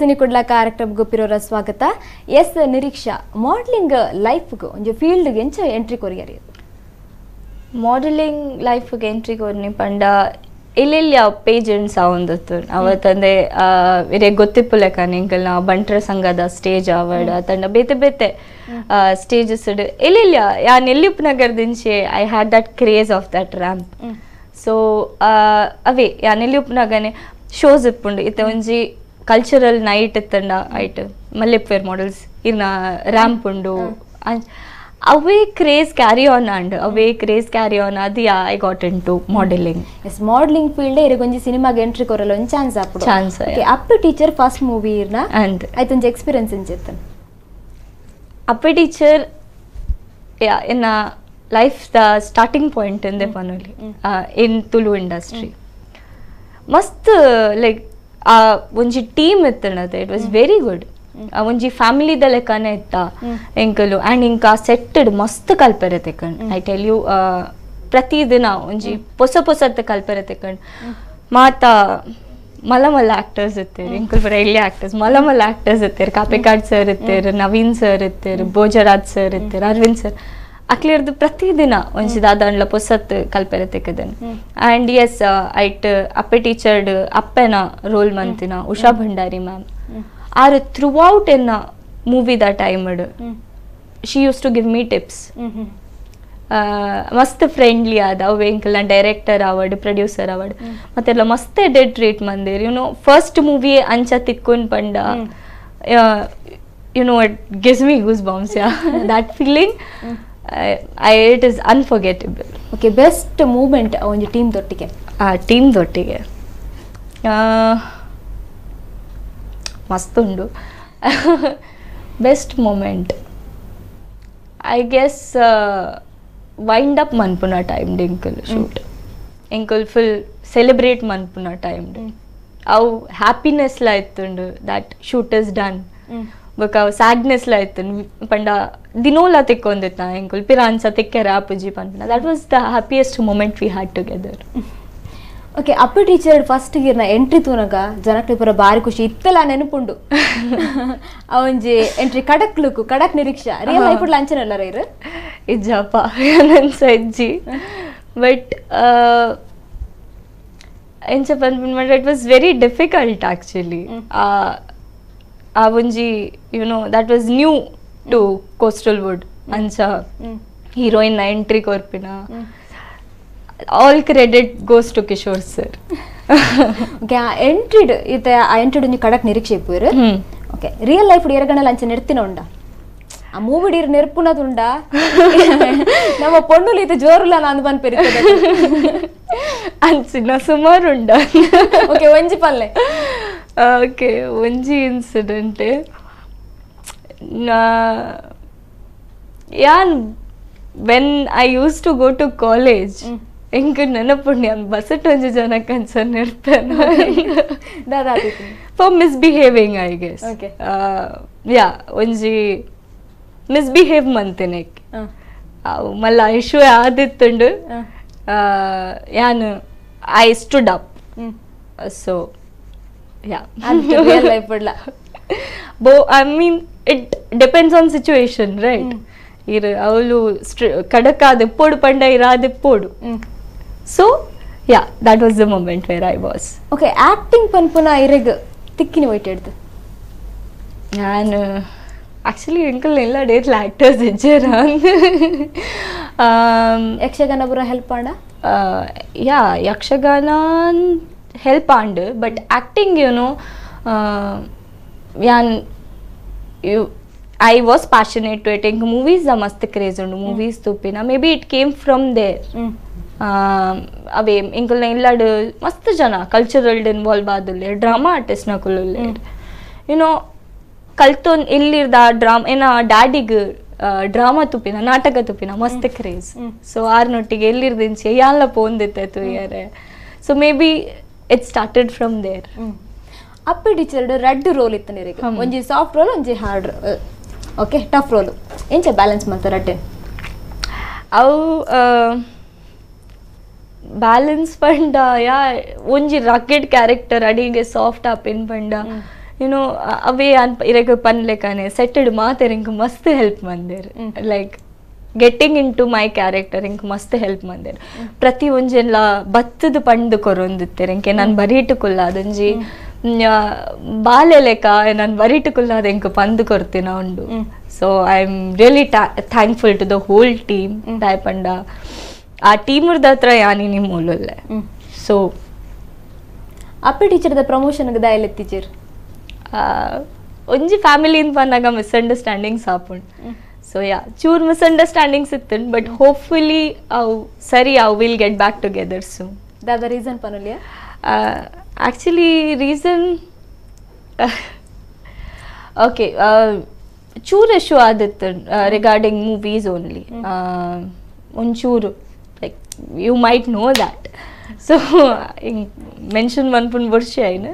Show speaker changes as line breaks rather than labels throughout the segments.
Cine Kudla ಕಾರ್ಯಕ್ರಮ ಗೊಪ್ಪಿರೋರ ಸ್ವಾಗತ S Niriksha modelling ಲೈಫ್ಗೆ ಒಂಜಿ ಫೀಲ್ಡ್ಗೆ ಎಂಚ ಎಂಟ್ರಿ ಕೊರಿಯರಿ ಮಾಡಲಿಂಗ್ ಲೈಫ್ಗೆ ಎಂಟ್ರಿ ಕೊರ್ನಿ
ಪಂಡ ಇಲ್ಲಿ ಯಾವ ಪೇಜೆಂಟ್ಸ್ ಆವೊಂದಿತ್ತು ಅವತ್ತಂದೆ ಇರೇ ಗೊತ್ತಿಪ್ಪುಲೆಕ ನಿಂಕಲ್ ನಾವು ಬಂಟ್ರ ಸಂಘದ ಸ್ಟೇಜ್ ಆವಡ ತಂಡ ಬೇತೆ ಬೇತೆ ಸ್ಟೇಜಸ್ ಇಲ್ಲಿಲ್ಲ ಯಾ ನೆಲ್ಲಿಪ್ ನಗರದಿಂಚೆ I had that craze of that ramp so ಅವೇ ಯಾ ನೆಲ್ಲಿಪ್ ನಗನೆ ಶೋಸ್ ಇಪ್ಪುಂಡು ಇತ್ತ ಒಂಜಿ ಕಲ್ಚರಲ್ ನೈಟ್ ಎತ್ತಂಡ ಐಟ್ ಮಲ್ಲೆಪ್ಪೇರ್ ಮಾಡೆಲ್ಸ್ ಇನ್ನ ರ್ಯಾಂಪ್ ಉಂಡು
ಅವೇ ಕ್ರೇಜ್ ಕ್ಯಾರಿ ಆನ್ ಅಂಡ್ ಅವೇ ಕ್ರೇಜ್ ಕ್ಯಾರಿ ಆನ್ ಅದು I got into modelling as modelling field ಇರೋ ಕೊಂಚ ಸಿನಿಮಾಗೆ ಎಂಟ್ರಿ ಕೊರಲ್ಲ ಒಂದು ಚಾನ್ಸ್ ಆಪುಡು chance Appe teacher first movie ಇರ್ನ ಅಂಡ್ ಆಯ್ತು ಒಂದು ಎಕ್ಸ್ಪೀರಿಯನ್ಸ್ ಇಂಚಿತ್ತು ಅಪ್ಪ
ಟೀಚರ್ ಇನ್ನ ಲೈಫ್ ದ ಸ್ಟಾರ್ಟಿಂಗ್ ಪಾಯಿಂಟ್ ಎಂದೇ ಪನೋಲಿ ಇನ್ ತುಳು ಇಂಡಸ್ಟ್ರಿ ಮಸ್ತ್ ಲೈಕ್ ಒಂಜಿ ಟೀಮ್ ಇತ್ತಣದ ಇಟ್ ವಾಸ್ ವೆರಿ ಗುಡ್ ಒಂಜಿ ಫ್ಯಾಮಿಲಿದ ಲೆಕ್ಕನೆ ಇತ್ತ ಎಂಕಲು ಆ್ಯಂಡ್ ಇಂಕ ಸೆಟ್ಟಡ್ ಮಸ್ತ್ ಕಲ್ಪೆರೆ ತೆಕ್ಕಂಡು ಐ ಟೆಲ್ ಯು ಪ್ರತಿದಿನ ಒಂಜಿ ಹೊಸ ಪೊಸತ್ತ ಕಲ್ಪೆರೆ ತೆಕ್ಕಂಡು ಮಾತ ಮಲ ಆಕ್ಟರ್ಸ್ ಇರ್ತೀರಿ ಇಂಕಲ್ ಬರ ಆಕ್ಟರ್ಸ್ ಮಲ ಮಲ ಆಕ್ಟರ್ಸ್ ಇರ್ತೀರಿ ಕಾಪಿಕಾಡ್ ಸರ್ ಇರ್ತಾರೆ ನವೀನ್ ಸರ್ ಇರ್ತೀರಿ ಭೋಜರಾಜ್ ಸರ್ ಇರ್ತಾರೆ ಅರವಿಂದ್ ಸರ್ ಅಕ್ಲಿರ್ದು ಪ್ರತಿದಿನ ಒಂಜಿ ದಾದಾಂಡ್ಲ ಪೊಸತ್ ಕಲ್ಪೆರೆ ತೆಕ್ಕದನ್ ಆ್ಯಂಡ್ ಎಸ್ uh, ಐಟ್ ಅಪ್ಪೆ ಟೀಚರ್ಡ್ ಅಪ್ಪೆನ ರೋಲ್ ಮಂತಿನ Usha Bhandari ma'am are throughout ಎನ್ನ movie the time she use to give me tips ಮಸ್ತ್ ಫ್ರೆಂಡ್ಲಿ ಆದ ಅವು ಡೈರೆಕ್ಟರ್ ಅವಾರ್ಡ್ ಪ್ರೊಡ್ಯೂಸರ್ ಅವಾರ್ಡ್ ಮತ್ತೆಲ್ಲ ಮಸ್ತ್ ಡೆಡ್ ಟ್ರೀಟ್ ಮಂದಿರ್ ಯುನೋ ಫಸ್ಟ್ ಮೂವಿ ಅಂಚ ತಿಕ್ಕೊಂಡ್ ಪಂಡ you know it gives me goosebumps yeah that feeling it is unforgettable okay best moment ಒಂದು ದೊಟ್ಟಿಗೆ ಆ ಮಸ್ತ್ ಮಸ್ತುಂಡು best moment I guess wind up ಮನ್ಪುನ ಟೈಮ್ ಎಂಕುಲ್ ಶೂಟ್ ಎಂಕುಲ್ ಫುಲ್ ಸೆಲೆಬ್ರೇಟ್ ಮನ್ಪುನ ಟೈಮ್ ಅವು ಹ್ಯಾಪಿನೆಸ್ ಲಾ ಇತ್ತುಂಡು ಶೂಟ್ ಇಸ್ ಡನ್ ಬಕ ಸ್ಯಾಡ್ನೆಸ್ ಲ ಇತ್ತು ಪಂಡ ದಿನೋಲ ತೆಕ್ಕೊಂದಿತ್ತ ಎಂಕುಲ್ ಪಿರಾನ್ಸ ತೆಕ್ಕರ ಅಪ್ಪಜಿ ಪಂಡ that was the happiest moment we had together
okay Appe teacher first ನ ಎಂಟ್ರಿ ತೂನಗ ಜನಕ್ಕೆ ಪರ ಬಾರಿ ಖುಷಿ ಇತ್ತಲ್ಲ ನೆನಪುಂಡು ಅವಂಜಿ ಎಂಟ್ರಿ ಕಡಕ್ ಕಡಕ್ ನಿರೀಕ್ಷಾ ರಿಯಲ್ ಲೈಫ್ ಲಂಚನ್ ಅಲ್ಲ ರೈರ್ ಇಜ್ಜಪ್ಪ ನನ್ನ ಸಜ್ಜಿ ಬಟ್
ಎಂಚಪ್ಪ ಇಟ್ ವಾಸ್ ವೆರಿ ಡಿಫಿಕಲ್ಟ್ ಆ ಆ ಒಂಜಿ you know that was new to Coastalwood ಅಂಚ ಹೀರೋಯಿನ್ ಎಂಟ್ರಿ ಕೊರ್ಪಿನ all credit goes to Kishore sir
okay ಆ ಎಂಟ್ರಿಡ್ ಇತ್ತೆ ಆ ಎಂಟ್ರಿಡ್ ನೀವು ಕಡಕ್ ನಿರೀಕ್ಷೆ ಇಪ್ಪುವರು ಓಕೆ ರಿಯಲ್ ಲೈಫ್ ಎರಗಣಲ್ಲಿ ಅಂಚೆ ನೆಡ್ತಿನ ಉಂಡ ಆ ಮೂವಿ ಡೀರ್ ನೆರ್ಪುನದುಂಡ ನಮ್ಮ ಪೊಣ್ಣುಲಿ ಇದು ಜೋರುಲ್ಲ ನಾನು ಬಂದ್ ಪೆರಿತದ ಅಂಚಿನ ಸುಮಾರು ಉಂಡ ಓಕೆ ಒಂಜಿ ಪಲ್ಲೆ ಓಕೆ ಒಂಜಿ
ಇನ್ಸಿಡೆಂಟ್ ನಾ ಯಾನ್ when I use to go to college ಹೆಂಗೆ ನೆನಪುಣ್ಯ ಬಸಟ್ ಒಂಜಿ ಜನ ಕನ್ಸರ್ನ್ ಇರ್ತಾನೆ for misbehaving I guess yeah ಒಂಜಿ ಮಿಸ್ಬಿಹೇವ್ ಮಂತಿನಕ್ಕೆ ಅವು ಮಲ್ಲ ಇಶ್ಯೂ ಆದಿತ್ತುಂಡು ಯಾನ್ I stood up so yeah and real life padla bo i mean it depends on situation right ಇರು ಅವಳು ಕಡಕಾದ ಎಪ್ಪೋಡು ಪಂಡ ಇರಾದ ಎಪ್ಪೋಡು so yeah that was the moment where I was
okay acting ಪನ್ಪುನ ಇರಗ ತಿಕ್ಕಿನ ವೈಟ್ ಎಡ್ದು ನಾನು ಆ್ಯಕ್ಚುಲಿ ಎಂಕಲ್ ಎಲ್ಲ ಡೇಟ್ಲ ಆಕ್ಟರ್ಸ್ ಹೆಜ್ಜೆರ
ಯಕ್ಷಗಾನ ಪುರ ಹೆಲ್ಪ್ ಮಾಡ ಯಾ Yakshagana helpaandu but acting you know uh, yan you I was passionate to it. Enk movies the mast craze undu movies to tupina. Maybe it came from there. Mm. ಅವೇ ಇಂಕಲ್ನ ಇಲ್ಲಾಡು ಮಸ್ತ್ ಜನ ಕಲ್ಚರಲ್ಡ್ involve ಆದಲ್ಲೇ drama you know, ಏನೋ ಕಲ್ತೊಂದು drama ena daddy ಡ್ಯಾಡಿಗ್ drama ತುಪ್ಪಿನ ನಾಟಕ ತುಪ್ಪಿನ ಮಸ್ತ್ ಕ್ರೇಜ್ ಸೊ ಆರ್ನೊಟ್ಟಿಗೆ ಎಲ್ಲಿರ್ದಿಂಚೆ ಯಾಲ ಪೋಂದಿತ್ತೆ ತುಯ್ಯಾರೆ
so maybe it started from there ಅಪ್ಪಿ ಟೀಚರ್ ಎರಡು ರೆಡ್ ರೋಲ್ ಇತ್ತು ನೀರಿಗೆ ಒಂಜಿ ಸಾಫ್ಟ್ ರೋಲ್ ಒಂಜಿ hard role okay tough role ಎಂಚ ಬ್ಯಾಲೆನ್ಸ್ ಮಾಡ್ತಾರೆ ರಡ್ಡೆ ಅವು ಬ್ಯಾಲೆನ್ಸ್
ಪಂಡ ಯಾ ಒಂಜಿ ರಾಕೆಟ್ ಕ್ಯಾರೆಕ್ಟರ್ ಅಡಿಗೆ ಸಾಫ್ಟ್ ಪಿನ್ ಪಂಡ ಯುನೋ ಅವೇ ಅನ್ ಇರಕ್ಕೆ ಪನ್ಲೆಕ್ಕನೆ ಸೆಟ್ಟೆಡ್ ಮಾತೇರಿಂಗ್ ಮಸ್ತ್ ಹೆಲ್ಪ್ ಮಂದೇರ್ like getting into my character ಹಿಂಗೆ ಮಸ್ತ್ ಹೆಲ್ಪ್ ಮಂದೆರ್ ಪ್ರತಿ ಒಂಜೆಲ್ಲ ಭತ್ತದ ಪಂಡು ಕೊರೊಂದಿತ್ತೆರ್ ಇಂಕೆ ನಾನು ಕುಲ್ಲ ಅದಂಜಿ ಬಾಲೆ ಲೆಕ್ಕ ನಾನು ಬರೀಟುಕುಲ್ಲ ಅದು ಇಂಕ ಪಂದು ಕೊರ್ತಿನ ಉಂಡು so I am really thankful to the whole team ಟೈ ಪಂಡ ಆ ಟೀಮ್ರದ ಹತ್ರ ಯಾನಿ ನಿಮ್ಮ ಮೂಲಲ್ಲೇ ಸೊ ಅಪ್ಪಿ ಟೀಚರ್ದ ಪ್ರಮೋಷನ್ ದಾಯಲೆ ಟೀಚರ್ ಒಂಜಿ ಫ್ಯಾಮಿಲಿಯಿಂದ ಬಂದಾಗ ಮಿಸ್ಅಂಡರ್ಸ್ಟ್ಯಾಂಡಿಂಗ್ಸ್ ಆಪುಂಡು ಸೊ ಯಾ ಚೂರ್ ಮಿಸ್ಅಂಡರ್ಸ್ಟ್ಯಾಂಡಿಂಗ್ಸ್ ಇತ್ತು ಬಟ್ ಹೋಪ್ಫುಲಿ ಅವು ಸರಿ ಅವು ವಿಲ್ ಗೆಟ್ ಬ್ಯಾಕ್ ಟುಗೆದರ್ ಸು
ದಾದ ರೀಸನ್ ಪನೋಲಿಯಾ
ಆ್ಯಕ್ಚುಲಿ ರೀಸನ್ ಓಕೆ ಚೂರು ಇಶ್ಯೂ ಆದಿತ್ತು ರಿಗಾರ್ಡಿಂಗ್ ಮೂವೀಸ್ ಓನ್ಲಿ ಒಂಚೂರು like you might know that so ಹಿಂಗೆ ಮೆನ್ಷನ್ ಮನ್ಪುನ್ ವರ್ಷ ಏನು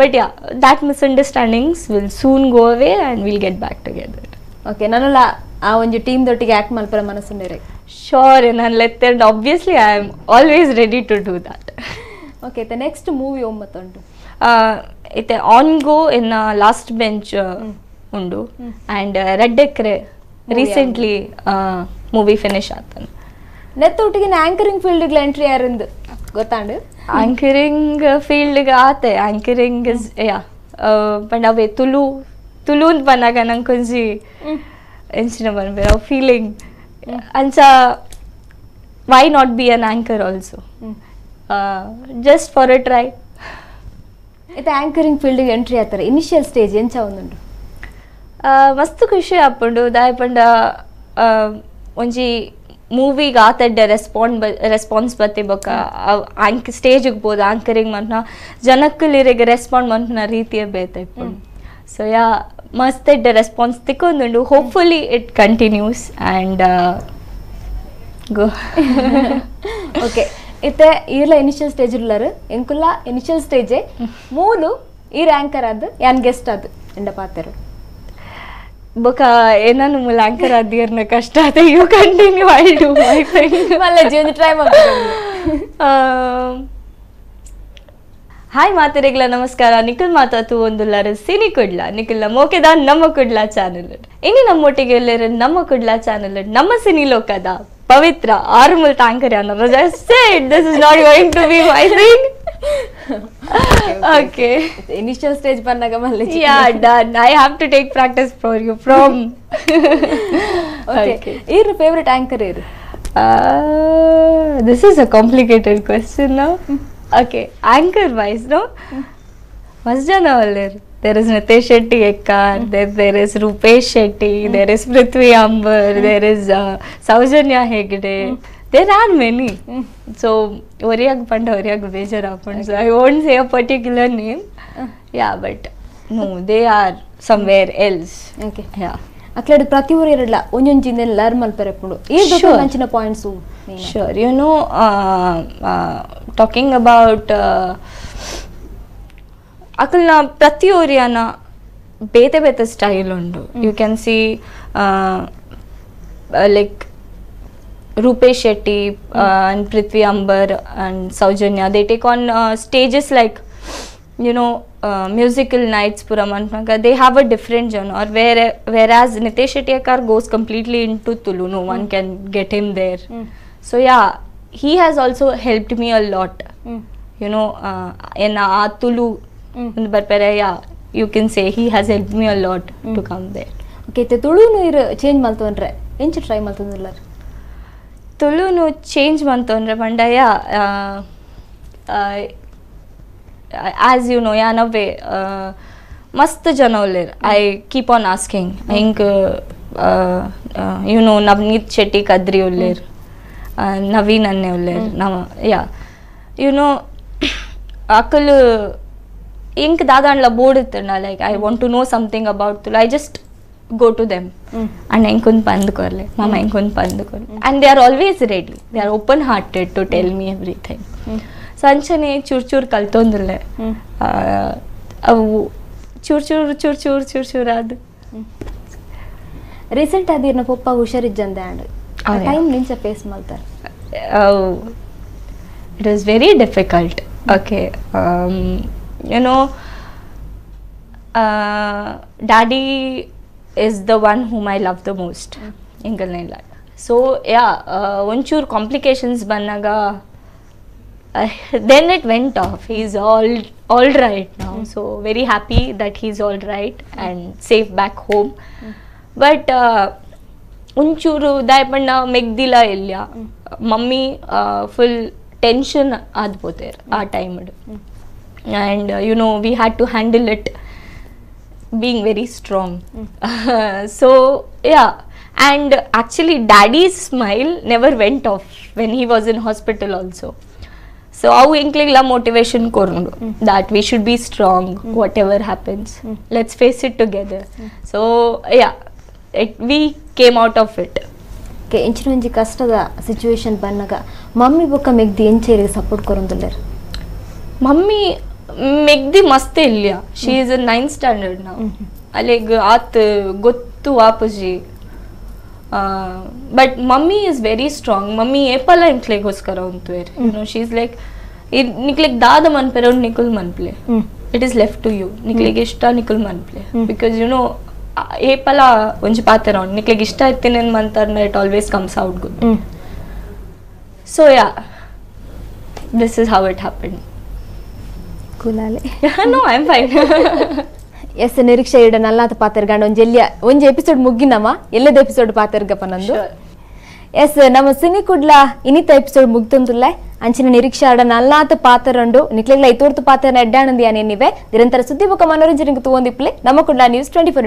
but yeah that misunderstandings will soon go away and will get back together
okay ನಾನು ಲಾ ಆ ಒಂದು ಟೀಮ್ ದೊಟ್ಟಿಗೆ ಆಕ್ಟ್ ಮಲ್ಪರ ಮನಸ್ಸು
ಶೋರ್ ನಾನು ಲೆತ್ and obviously I am always ready to do that
okay the next movie ಒಮ್ಮತ್ತುಂಟು
ಇತ್ತೆ ongoing last bench ಉಂಡು ಆ್ಯಂಡ್ ರೆಡ್ಡೆಕ್ರೆ ರೀಸೆಂಟ್ಲಿ ಮೂವಿ ಫಿನಿಶ್ ಆಗ್ತಾನೆ
ನ ಆಂಕರಿಂಗ್ ಫೀಲ್ಡ್ಗೆ ಎಂಟ್ರಿ ಯಾರಿಂದು ಗೊತ್ತಾಂಡು ಆಂಕರಿಂಗ್
ಫೀಲ್ಡ್ಗೆ ಆತೆ ಆಂಕರಿಂಗ್ ಇಸ್ ಯಾ ಪಂಡ್ ಅವೇ ತುಲು ತುಲು ಅಂತ ಬಂದಾಗ ನಂಗೆ ಕೊಂಚಿ ಎಂಚಿನ ಮನವಿ ಅವ್ರ ಫೀಲಿಂಗ್ ಅಂತ why not be an anchor also
just for a try anchoring ಫೀಲ್ಡಿಂಗ್ ಎಂಟ್ರಿ ಆಗ್ತಾರೆ ಇನಿಷಿಯಲ್ ಸ್ಟೇಜ್ ಎಂಚ ಎಂಟು ಮಸ್ತ್ ಖುಷಿ ಆಪು
ಒಂಜಿ ಮೂವಿಗ್ ಆತಡ್ಡೆ ರೆಸ್ಪಾಂಡ್ ರೆಸ್ಪಾನ್ಸ್ ರೆಸ್ಪಾನ್ಸ್ ಬರ್ತಿ ಬಾಕಿ ಸ್ಟೇಜ್ ಬೋದು ಆಂಕರಿಂಗ್ ಬಂತ ಜನಕ್ಕಿರಗೆ ರೆಸ್ಪಾಂಡ್ ಬಂತ ರೀತಿಯ ಬೇತ ಸೊ ಯಾ ಮಸ್ತ್ ಎಡ್ ರೆಸ್ಪಾನ್ಸ್ ತಿಕ್ಕೊಂದುಂಡು hopefully it continues and go
okay ಇತ್ತೆ ಈರ್ಲ ಇನಿಷಿಯಲ್ ಸ್ಟೇಜ್ ಉಳ್ಳಾರು ಎಂಕುಲ್ಲ ಇನಿಷಿಯಲ್ ಸ್ಟೇಜೇ ಮೂಲು ಈ ರ್ಯಾಂಕರ್ ಅದು ಯಾನ್ ಗೆಸ್ಟ್ ಅದು ಎಂಡ ಪಾತರು
ಬೊಕ ಏನನ್ನು ಮೂಲ ಆಂಕರ್ ಅದಿಯರ್ನ ಕಷ್ಟ ಅದೇ you continue I do my friend ಮಲ್ಲ ಜೇನು ಟ್ರೈ ಮಾಡ್ತೀನಿ ಹಾಯ್ ಮಾತೆರೆಗಳ ನಮಸ್ಕಾರ ನಿಖಿಲ್ ಮಾತಾತು ಒಂದುಲ್ಲಾರ ಸಿನಿ ಕುಡ್ಲ ನಿಖಿಲ್ನ ಮೋಕೆದ ನಮ್ಮ ಕುಡ್ಲ ಚಾನೆಲ್ ಇನ್ನು ನಮ್ಮೊಟ್ಟಿಗೆ ಎಲ್ಲರ ನಮ್ಮ ಕುಡ್ಲ ಚಾನೆಲ್ ನಮ್ಮ ಸಿನಿ ಲೋಕದ ಪವಿತ್ರ ಆರುಮಲ್ ಟ್ಯಾಂಕರ್ this is not going to be my thing
okay initial stage ಬಂದಾಗ ಮಲ್ಲಿ yeah
done I have to take practice for you from okay ಇರು ಫೇವರೇಟ್ ಆಂಕರ್ ಇರು this is a complicated question ನಾವು ಓಕೆ ಆಂಕರ್ ವೈಸ್ ನೋ ಮಸ್ಜಾನ ವಲ್ಲರ್ there is Nitesh Shetty ಎಕ್ಕಾರ್ there there is Rupesh Shetty there is Prithvi Ambar there is Soujanya Hegde there are many so ಒರಿಯಾಗಿ ಪಂಡ ಒರಿಯಾಗಿ ಬೇಜಾರು ಹಾಕೊಂಡು so I won't say a particular name yeah but
no they are somewhere else okay yeah ಅಕ್ಲಾಡಿ ಪ್ರತಿ ಊರು ಇರಲ್ಲ ಒಂದೊಂದು ಜಿಲ್ಲೆಯಲ್ಲಿ ಲರ್ನ್ ಮಲ್ಪರೆ ಪುಂಡು ಏ ದೊಡ್ಡ points me.
Sure. You know, uh, uh, talking about uh, అక్కడ ప్రతి ఏరియాన బేత బేత స్టైల్ ఉండు you can see like Rupesh Shetty and Prithvi Ambar and Soujanya they take on stages like you know musical nights పురం అంటున్నాక they have a different zone are where whereas Nitesh Shetty garu goes completely into Tulu no one can get him there so yeah he has also helped me a lot you know ಏನು ಆ ತುಲು ಒಂದು ಬರ್ತಾರೆ yeah you can say he has help me a lot to come there
okay ಇತ್ತೆ ತುಳುನು ಇರು change ಮಲ್ತೋನ್ರೆ ಎಂಚು try ಮಲ್ತಂದಿಲ್ಲ ತುಳುನು ಚೇಂಜ್ ಮಲ್ತೋನ್ರೆ ಪಂಡಯ
ಆಸ್ ಯು ನೋ ಯಾ ನವ್ವೆ ಮಸ್ತ್ ಜನ ಉಲ್ಲೇರ್ I keep on asking you know Navaneeth Shetty Kadri ಉಲ್ಲೇರ್ ನವೀನ್ ಉಲ್ಲೆ ನಮ್ಮ ಯಾ ಯು ನೋ ಅಕಲ್ ಇಂಕ್ ದಾದಾಂಡ್ಲ ಬೋರ್ಡ್ ಇತ್ತಿರ್ನ like I want to know something about Tulu I just go to them and ಇಂಕೊಂದು ಬಂದು ಕೊರ್ಲೆ ಮಾಮ ಇಂಕೊಂದು ಬಂದು and they are always ready they are open hearted to tell me everything
ಸಂಚನೆ ಚೂರು ಚೂರು ಕಲ್ತೊಂದಿಲ್ಲ ಅವು ಚೂರು ಚೂರು ಚೂರು ಚೂರು ಚೂರು ಅದು ರೀಸೆಂಟ್ ಅದಿರ್ನ ಪಪ್ಪ ಹುಷಾರಿಜ್ಜಂದೆ and oh, yeah. time a face malter
oh it was very difficult hmm. okay um, you know uh, daddy is the one whom i love the most ingal mm. so yeah once uh, your complications banaga uh, then it went off he's all all right now hmm. so very happy that he's all right hmm. and safe back home but uh, ಒಂಚೂರು ದಾಯಪಣ್ಣ ಮೆಗ್ದಿಲ್ಲ ಇಲ್ಲ mummy full tension ಆದ್ಬೋದೇ ಆ time and you know we had to handle it being very strong so yeah and actually daddy smile never went off when he was in hospital also so ಅವು ಎಂಕ್ಲಿಗೆಲ್ಲ motivation ಕೊರೋಂಡು that we should be strong whatever happens let's face it together so yeah we came out of it
okay ಇಂಚಿನ ಒಂಜಿ ಕಷ್ಟದ situation ಬನ್ನಾಗ mummy ಬೊಕ್ಕ ಮೆಗ್ದಿ ಎಂಚೇರಿಗೆ support ಕೊರೊಂದುಲ್ಲೆರ್ mummy ಮೆಗ್ದಿ ಮಸ್ತ್ ಇಲ್ಲಿಯ she is
nine standard ನಾವು ಅಲ್ಲಿಗೆ ಆತ್ ಗೊತ್ತು ವಾಪಜಿ but mummy is very strong mummy ಏಪಲ ಇಂಕ್ಲೆಗೋಸ್ಕರ ಉಂತುವೇರ್ ನೋ ಶಿ ಈಸ್ ಲೈಕ್ ನಿಕ್ಲಿಗ್ ದಾದ ಮನ್ಪೆರೆ ನಿಕುಲ್ ಮನ್ಪ್ಲೆ it is left to you ನಿಕ್ಲಿಗೆ ಇಷ್ಟ ನಿಕುಲ್ ಮನ್ಪ್ಲೆ ಬಿಕಾಸ್ ಯು ನೋ ಏಪಲ ಒಂಜಿ ಪಾತೆ ರೌಂಡ್ ನಿಕ್ಲೆಗ್ ಇಷ್ಟ ಆಯ್ತೀನಿ ಮಂತರ್ it always comes out good so yeah this is how it happen
no I am fine yes ನಿರೀಕ್ಷೆ ಇಡ ನಲ್ಲಾತ ಪಾತೆರ್ಗಂಡ ಒಂಜಿ ಎಲ್ಲಿಯ ಒಂಜಿ ಎಪಿಸೋಡ್ ಮುಗ್ಗಿನಮ್ಮ ಎಲ್ಲದ ಎಪಿಸೋಡ್ ಪಾತೆರ್ಗಪ್ಪ ನಂದು ಎಸ್ ನಮ್ಮ ಸಿನಿ ಕುಡ್ಲ ಇನಿತ ಎಪಿಸೋಡ್ ಮುಗ್ತಂದುಲ್ಲ ಅಂಚಿನ ನಿರೀಕ್ಷೆ ಆಡ ನಲ್ಲಾತ ಉಂಡು ನಿಕ್ಲೆಗ್ಲ ಐತೋರ್ತು ಪಾತರನ್ನ ಎಡ್ಡಾಣಂದಿಯ ನೀವೇ ನಿರಂತರ ಸುದ್ದಿ ಮುಖ ಮನೋರಂಜನೆಗೆ ನಮ್ಮ ಕುಡ್ಲ ನ್ಯೂಸ್ ಟ್ವೆಂಟಿ ಫೋರ್